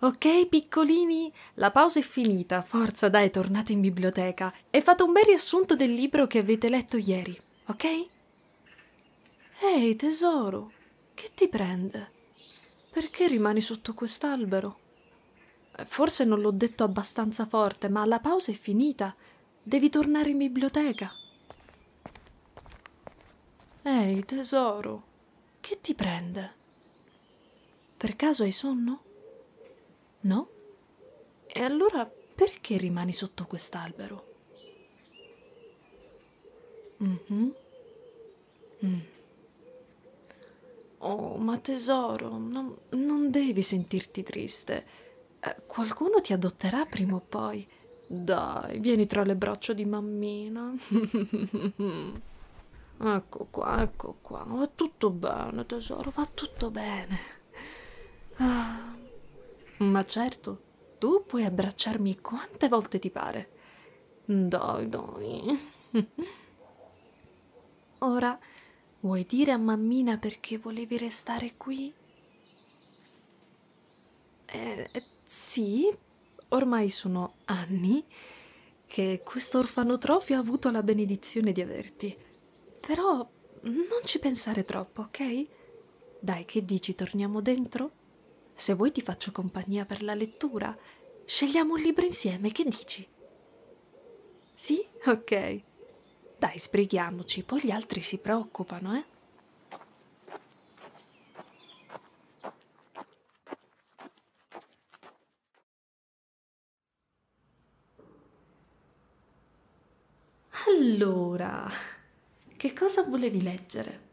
Ok, piccolini, la pausa è finita. Forza, dai, tornate in biblioteca e fate un bel riassunto del libro che avete letto ieri, ok? Ehi, tesoro, che ti prende? Perché rimani sotto quest'albero? Eh, forse non l'ho detto abbastanza forte, ma la pausa è finita. Devi tornare in biblioteca. Ehi, tesoro, che ti prende? Per caso hai sonno? No? E allora perché rimani sotto quest'albero? Mm-hmm. Mm. Oh, ma tesoro, non, non devi sentirti triste. Eh, qualcuno ti adotterà prima o poi. Dai, vieni tra le braccia di mammina. ecco qua, ecco qua. Va tutto bene, tesoro, va tutto bene. Ah. Ma certo, tu puoi abbracciarmi quante volte ti pare. Dai, dai. Ora vuoi dire a mammina perché volevi restare qui? Eh, eh, sì, ormai sono anni che questo orfanotrofio ha avuto la benedizione di averti. Però non ci pensare troppo, ok? Dai, che dici, torniamo dentro? Se vuoi ti faccio compagnia per la lettura. Scegliamo un libro insieme, che dici? Sì? Ok. Dai, sbrighiamoci, poi gli altri si preoccupano, eh? Allora, che cosa volevi leggere?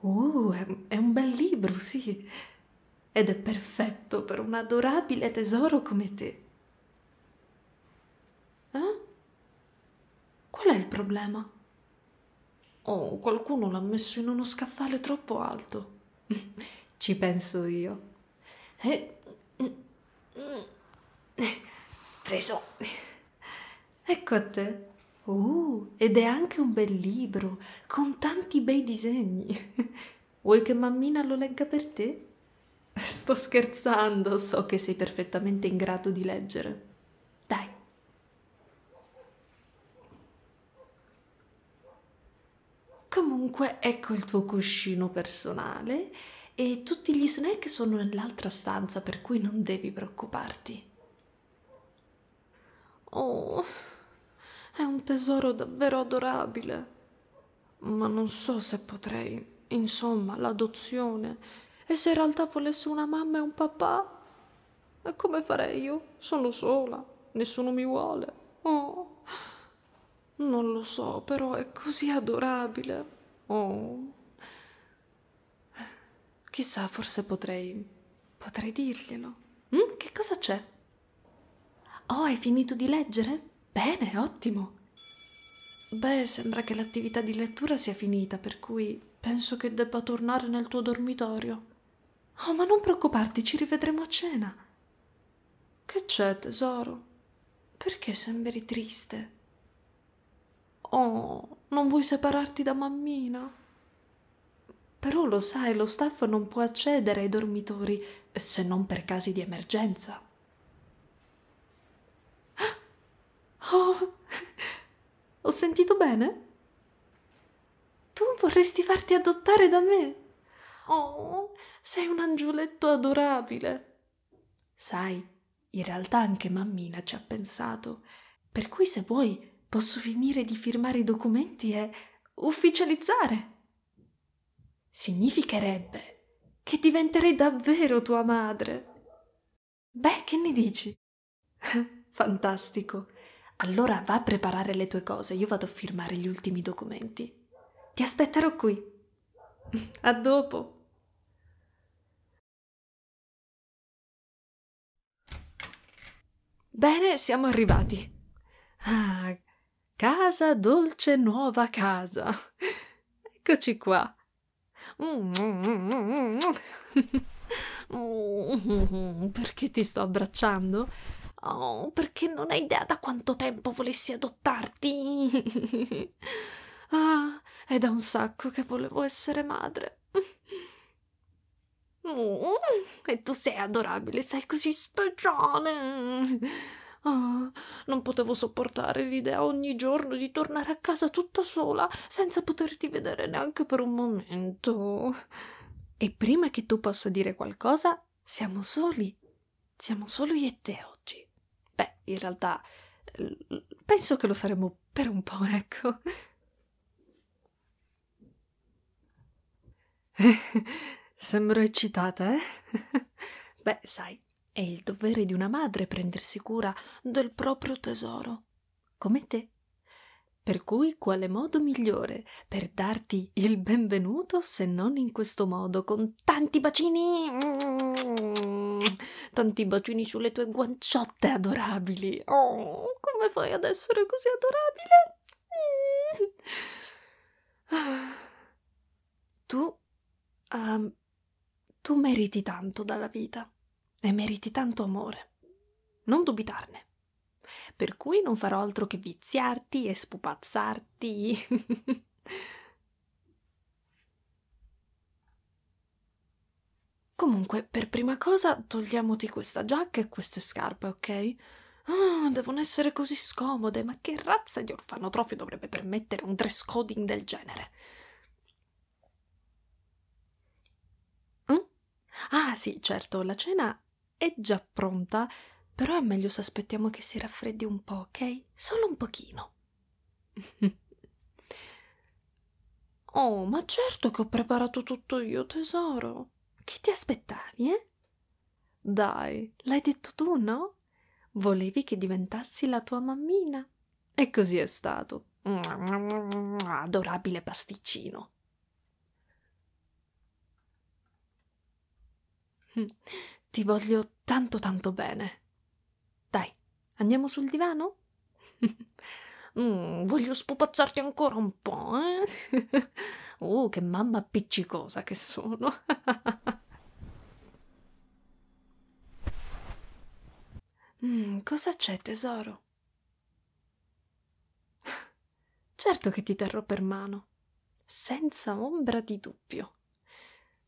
Uh, è un bel libro, sì ed è perfetto per un adorabile tesoro come te. Eh? Qual è il problema? Oh, qualcuno l'ha messo in uno scaffale troppo alto. Ci penso io. Eh, mm, mm, eh, preso. Ecco a te. Uh, ed è anche un bel libro, con tanti bei disegni. Vuoi che mammina lo legga per te? Sto scherzando, so che sei perfettamente in grado di leggere. Dai. Comunque, ecco il tuo cuscino personale e tutti gli snack sono nell'altra stanza, per cui non devi preoccuparti. Oh, è un tesoro davvero adorabile. Ma non so se potrei. Insomma, l'adozione e se in realtà volesse una mamma e un papà? E come farei io? Sono sola, nessuno mi vuole. Oh, non lo so, però è così adorabile. Oh. Chissà, forse potrei. potrei dirglielo. Mm? Che cosa c'è? Oh, hai finito di leggere? Bene, ottimo. Beh, sembra che l'attività di lettura sia finita, per cui penso che debba tornare nel tuo dormitorio. Oh, ma non preoccuparti, ci rivedremo a cena. Che c'è, tesoro? Perché sembri triste? Oh, non vuoi separarti da mammina? Però lo sai, lo staff non può accedere ai dormitori se non per casi di emergenza. Oh, ho sentito bene? Tu vorresti farti adottare da me? Oh, sei un angioletto adorabile. Sai, in realtà anche mammina ci ha pensato, per cui se vuoi posso finire di firmare i documenti e ufficializzare. Significherebbe che diventerei davvero tua madre. Beh, che ne dici? Fantastico. Allora va a preparare le tue cose, io vado a firmare gli ultimi documenti. Ti aspetterò qui. A dopo. Bene, siamo arrivati. Ah, casa, dolce nuova casa. Eccoci qua. Mm, perché ti sto abbracciando? Oh, perché non hai idea da quanto tempo volessi adottarti. ah, è da un sacco che volevo essere madre. Oh, e tu sei adorabile, sei così speciale. Oh, non potevo sopportare l'idea ogni giorno di tornare a casa tutta sola, senza poterti vedere neanche per un momento. E prima che tu possa dire qualcosa, siamo soli. Siamo solo io e te oggi. Beh, in realtà penso che lo saremo per un po', ecco. Eh. Sembro eccitata, eh? Beh, sai, è il dovere di una madre prendersi cura del proprio tesoro, come te. Per cui quale modo migliore per darti il benvenuto se non in questo modo, con tanti bacini, tanti bacini sulle tue guanciotte adorabili. Oh, come fai ad essere così adorabile? Tu... Um, tu meriti tanto dalla vita e meriti tanto amore. Non dubitarne. Per cui non farò altro che viziarti e spupazzarti. Comunque, per prima cosa togliamoti questa giacca e queste scarpe, ok? Oh, devono essere così scomode, ma che razza di orfanotrofi dovrebbe permettere un dress coding del genere? Ah sì, certo, la cena è già pronta, però è meglio se aspettiamo che si raffreddi un po', ok? Solo un pochino. oh, ma certo che ho preparato tutto io, tesoro. Che ti aspettavi, eh? Dai, l'hai detto tu, no? Volevi che diventassi la tua mammina. E così è stato. Adorabile pasticcino. Mm. Ti voglio tanto tanto bene. Dai, andiamo sul divano? mm, voglio spopazzarti ancora un po', eh? oh, che mamma appiccicosa che sono. mm, cosa c'è, tesoro? Certo che ti terrò per mano, senza ombra di dubbio.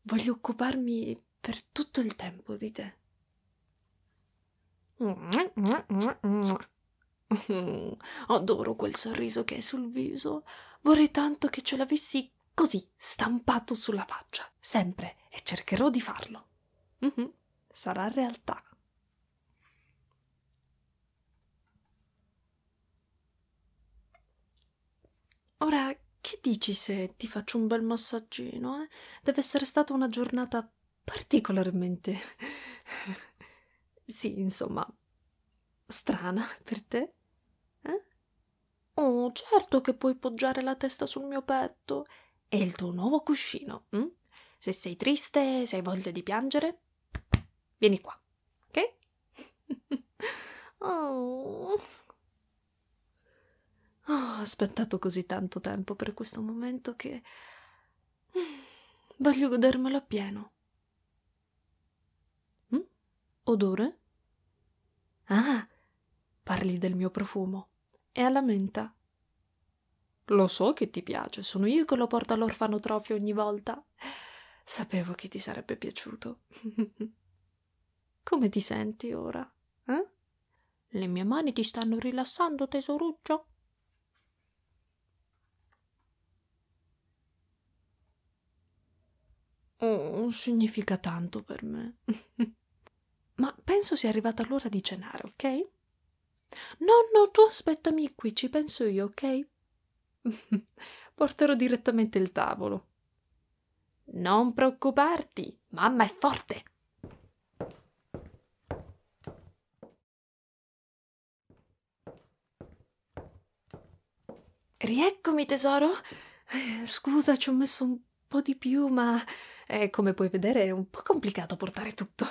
Voglio occuparmi per tutto il tempo di te. Adoro quel sorriso che hai sul viso. Vorrei tanto che ce l'avessi così stampato sulla faccia, sempre, e cercherò di farlo. Mhm, sarà realtà. Ora, che dici se ti faccio un bel massaggino? Eh? Deve essere stata una giornata particolarmente sì, insomma, strana per te? Eh? Oh, certo che puoi poggiare la testa sul mio petto e il tuo nuovo cuscino. Hm? Se sei triste, se hai voglia di piangere, vieni qua, ok? oh. Oh, ho aspettato così tanto tempo per questo momento che mm, voglio godermelo appieno. Odore? Ah, parli del mio profumo. È alla menta. Lo so che ti piace, sono io che lo porto all'orfanotrofio ogni volta. Sapevo che ti sarebbe piaciuto. Come ti senti ora? Eh? Le mie mani ti stanno rilassando, tesoruccio? Oh, significa tanto per me. Ma penso sia arrivata l'ora di cenare, ok? Nonno, tu aspettami qui, ci penso io, ok? Porterò direttamente il tavolo. Non preoccuparti, mamma è forte. Rieccomi tesoro. Eh, scusa, ci ho messo un po' di più, ma eh, come puoi vedere è un po' complicato portare tutto.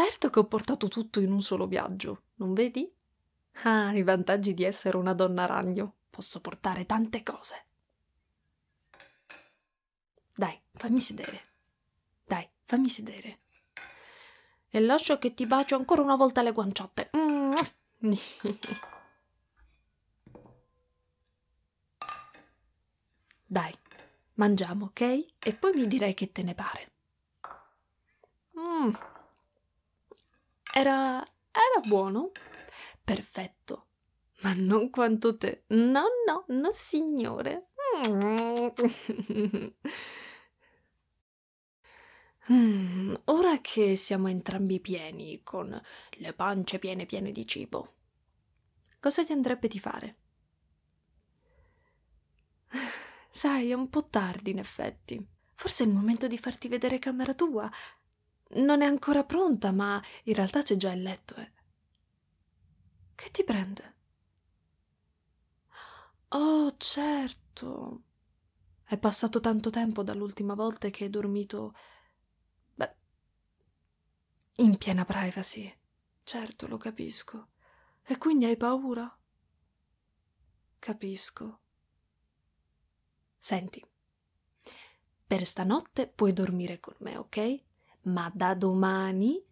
Certo che ho portato tutto in un solo viaggio, non vedi? Ah, i vantaggi di essere una donna ragno. Posso portare tante cose. Dai, fammi sedere. Dai, fammi sedere. E lascio che ti bacio ancora una volta le guanciotte. Mm. Dai, mangiamo, ok? E poi mi direi che te ne pare. Mmm. Era... era buono? Perfetto. Ma non quanto te. No, no, no, signore. Mm, ora che siamo entrambi pieni, con le pance piene piene di cibo, cosa ti andrebbe di fare? Sai, è un po' tardi in effetti. Forse è il momento di farti vedere camera tua, non è ancora pronta, ma in realtà c'è già il letto. Eh. Che ti prende? Oh, certo. È passato tanto tempo dall'ultima volta che hai dormito. Beh. in piena privacy. Certo, lo capisco. E quindi hai paura? Capisco. Senti, per stanotte puoi dormire con me, ok? ma da domani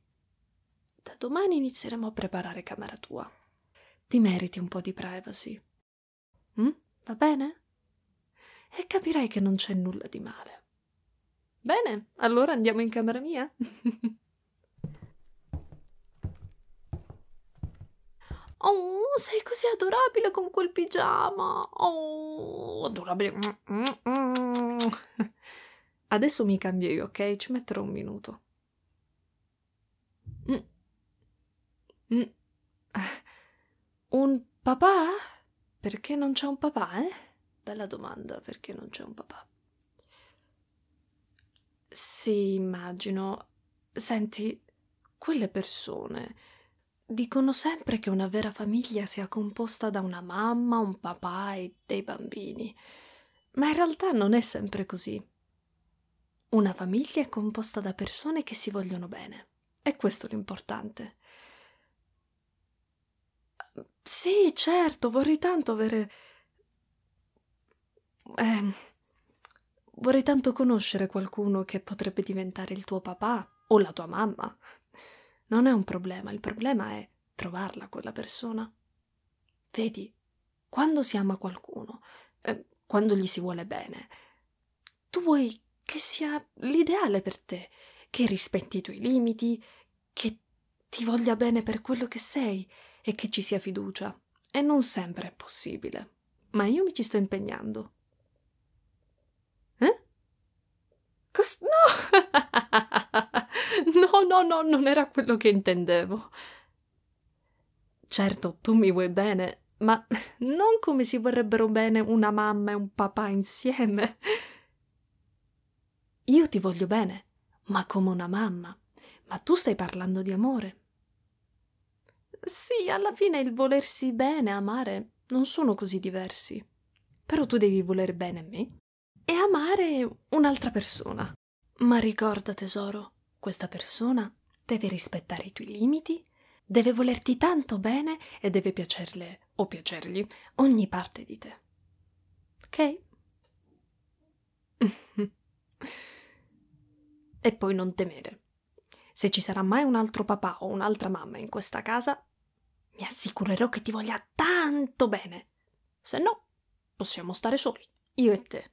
da domani inizieremo a preparare camera tua. Ti meriti un po' di privacy. Mm? Va bene? E capirai che non c'è nulla di male. Bene, allora andiamo in camera mia. oh, sei così adorabile con quel pigiama. Oh, adorabile. Adesso mi cambio io, ok? Ci metterò un minuto. Mm. Mm. Un papà? Perché non c'è un papà, eh? Bella domanda, perché non c'è un papà? Sì, immagino. Senti, quelle persone dicono sempre che una vera famiglia sia composta da una mamma, un papà e dei bambini, ma in realtà non è sempre così. Una famiglia è composta da persone che si vogliono bene. È questo l'importante. Sì, certo, vorrei tanto avere... Eh, vorrei tanto conoscere qualcuno che potrebbe diventare il tuo papà o la tua mamma. Non è un problema, il problema è trovarla quella persona. Vedi, quando si ama qualcuno, eh, quando gli si vuole bene, tu vuoi che sia l'ideale per te, che rispetti i tuoi limiti, che ti voglia bene per quello che sei e che ci sia fiducia. E non sempre è possibile, ma io mi ci sto impegnando. Eh? Cos no! no, no, no, non era quello che intendevo. Certo, tu mi vuoi bene, ma non come si vorrebbero bene una mamma e un papà insieme. Io ti voglio bene, ma come una mamma. Ma tu stai parlando di amore. Sì, alla fine il volersi bene, e amare, non sono così diversi. Però tu devi voler bene a me e amare un'altra persona. Ma ricorda, tesoro, questa persona deve rispettare i tuoi limiti, deve volerti tanto bene e deve piacerle o piacergli ogni parte di te. Ok? e poi non temere. Se ci sarà mai un altro papà o un'altra mamma in questa casa, mi assicurerò che ti voglia tanto bene. Se no, possiamo stare soli, io e te.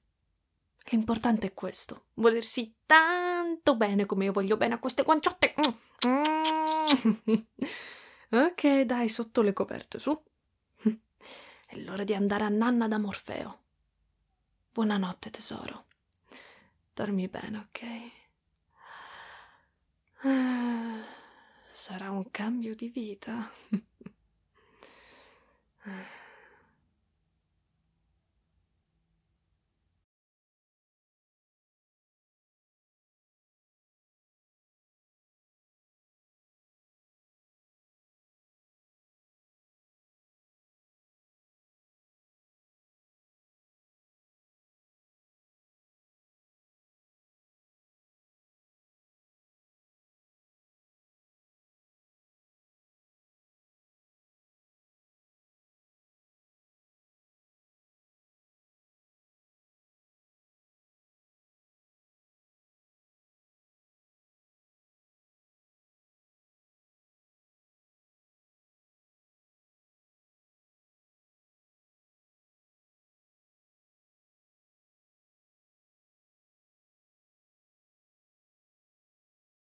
L'importante è questo, volersi tanto bene come io voglio bene a queste guanciotte. ok, dai, sotto le coperte, su. È l'ora di andare a nanna da Morfeo. Buonanotte, tesoro. Dormi bene, ok? Sarà un cambio di vita.